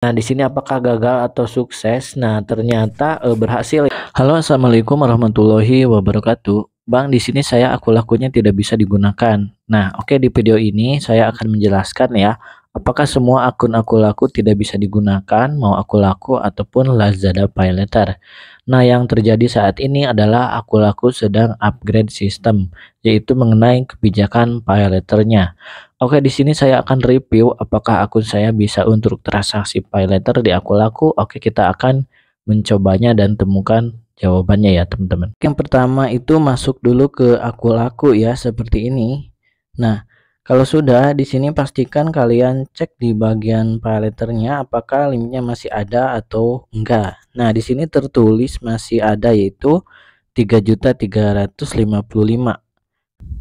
Nah, di sini apakah gagal atau sukses? Nah, ternyata eh, berhasil. Halo, assalamualaikum warahmatullahi wabarakatuh. Bang, di sini saya aku lakunya tidak bisa digunakan. Nah, oke okay, di video ini saya akan menjelaskan ya, apakah semua akun aku laku tidak bisa digunakan, mau aku laku ataupun Lazada PayLater. Nah, yang terjadi saat ini adalah aku laku sedang upgrade sistem, yaitu mengenai kebijakan paylater nya Oke, di sini saya akan review apakah akun saya bisa untuk transaksi PayLater di akulaku. laku. Oke, kita akan mencobanya dan temukan jawabannya ya, teman-teman. Yang pertama itu masuk dulu ke akulaku laku ya, seperti ini. Nah, kalau sudah di sini pastikan kalian cek di bagian PayLaternya apakah limitnya masih ada atau enggak. Nah, di sini tertulis masih ada yaitu 3.355.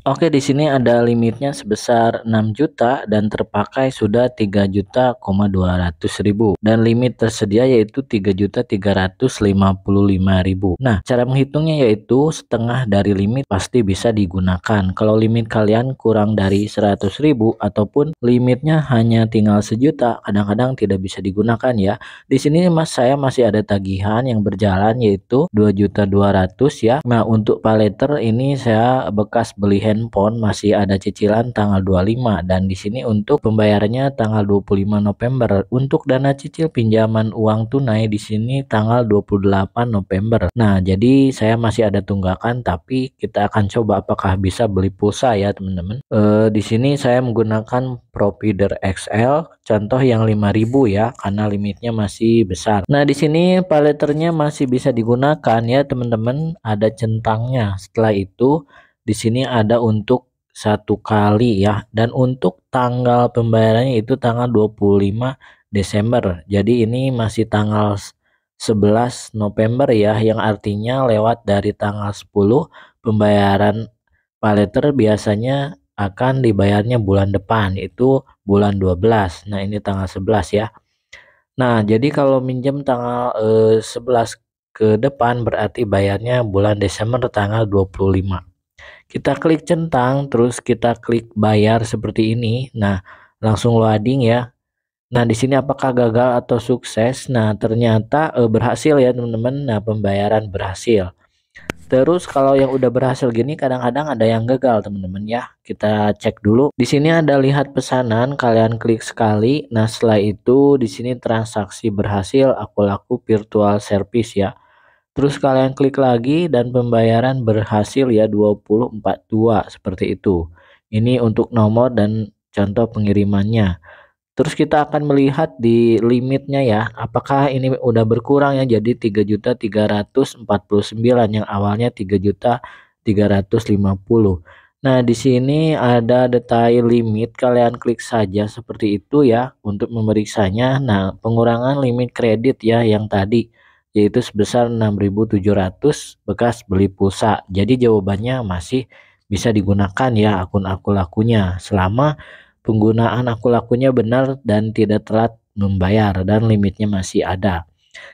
Oke, di sini ada limitnya sebesar 6 juta dan terpakai sudah 3 juta, 200 ribu dan limit tersedia yaitu 3 juta 355 ribu. Nah, cara menghitungnya yaitu setengah dari limit pasti bisa digunakan. Kalau limit kalian kurang dari 100 ribu ataupun limitnya hanya tinggal sejuta, kadang-kadang tidak bisa digunakan ya. Di sini mas saya masih ada tagihan yang berjalan yaitu 2 juta 200 ya. Nah, untuk paleter ini saya bekas beli handphone masih ada cicilan tanggal 25 dan di sini untuk pembayarannya tanggal 25 November. Untuk dana cicil pinjaman uang tunai di sini tanggal 28 November. Nah, jadi saya masih ada tunggakan tapi kita akan coba apakah bisa beli pulsa ya, teman-teman. E, di sini saya menggunakan provider XL contoh yang 5000 ya karena limitnya masih besar. Nah, di sini paleternya masih bisa digunakan ya, teman-teman. Ada centangnya. Setelah itu di sini ada untuk satu kali ya dan untuk tanggal pembayarannya itu tanggal 25 Desember jadi ini masih tanggal 11 November ya yang artinya lewat dari tanggal 10 pembayaran paleter biasanya akan dibayarnya bulan depan itu bulan 12 nah ini tanggal 11 ya nah jadi kalau minjem tanggal eh, 11 ke depan berarti bayarnya bulan Desember tanggal 25 kita klik centang, terus kita klik bayar seperti ini. Nah, langsung loading ya. Nah, di sini apakah gagal atau sukses? Nah, ternyata eh, berhasil ya, teman-teman. Nah, pembayaran berhasil. Terus kalau yang udah berhasil gini kadang-kadang ada yang gagal teman-teman ya. Kita cek dulu. Di sini ada lihat pesanan, kalian klik sekali. Nah, setelah itu di sini transaksi berhasil, aku laku virtual service ya. Terus kalian klik lagi dan pembayaran berhasil ya 242 seperti itu. Ini untuk nomor dan contoh pengirimannya. Terus kita akan melihat di limitnya ya, apakah ini udah berkurang ya jadi 3.349 yang awalnya 3.350. Nah, di sini ada detail limit, kalian klik saja seperti itu ya untuk memeriksanya. Nah, pengurangan limit kredit ya yang tadi yaitu sebesar 6.700 bekas beli pulsa. Jadi jawabannya masih bisa digunakan ya akun aku lakunya selama penggunaan aku lakunya benar dan tidak telat membayar dan limitnya masih ada.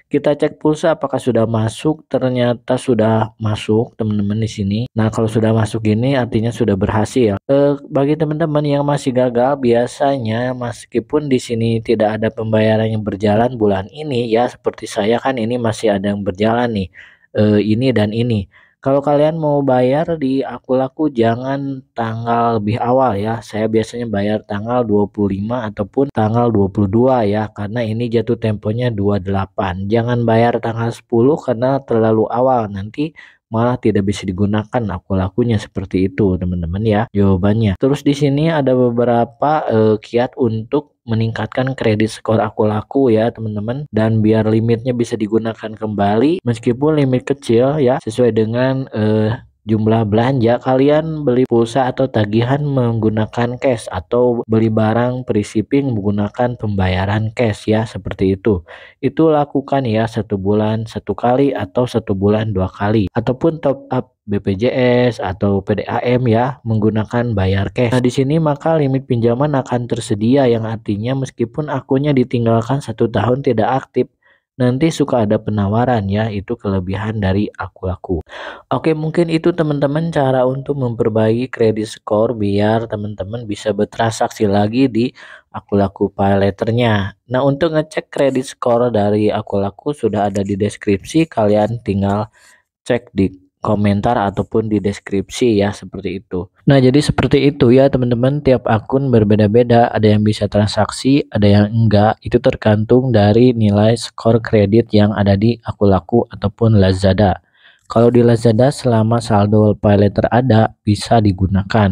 Kita cek pulsa apakah sudah masuk. Ternyata sudah masuk teman-teman di sini. Nah, kalau sudah masuk ini artinya sudah berhasil. E, bagi teman-teman yang masih gagal biasanya meskipun di sini tidak ada pembayaran yang berjalan bulan ini ya seperti saya kan ini masih ada yang berjalan nih. E, ini dan ini. Kalau kalian mau bayar di aku laku jangan tanggal lebih awal ya. Saya biasanya bayar tanggal 25 ataupun tanggal 22 ya karena ini jatuh temponya 28. Jangan bayar tanggal 10 karena terlalu awal nanti malah tidak bisa digunakan aku lakunya seperti itu teman-teman ya jawabannya. Terus di sini ada beberapa uh, kiat untuk meningkatkan kredit skor aku laku ya teman-teman dan biar limitnya bisa digunakan kembali meskipun limit kecil ya sesuai dengan uh, jumlah belanja kalian beli pulsa atau tagihan menggunakan cash atau beli barang perisiping menggunakan pembayaran cash ya seperti itu itu lakukan ya satu bulan satu kali atau satu bulan dua kali ataupun top up BPJS atau PDAM ya menggunakan bayar cash. Nah di sini maka limit pinjaman akan tersedia yang artinya meskipun akunnya ditinggalkan satu tahun tidak aktif nanti suka ada penawaran ya itu kelebihan dari aku-aku oke mungkin itu teman-teman cara untuk memperbaiki kredit skor biar teman-teman bisa bertransaksi lagi di aku laku paylaternya nah untuk ngecek kredit skor dari aku laku sudah ada di deskripsi kalian tinggal cek di komentar ataupun di deskripsi ya seperti itu. Nah, jadi seperti itu ya teman-teman, tiap akun berbeda-beda, ada yang bisa transaksi, ada yang enggak. Itu tergantung dari nilai skor kredit yang ada di Akulaku ataupun Lazada. Kalau di Lazada selama saldo paylater ada bisa digunakan.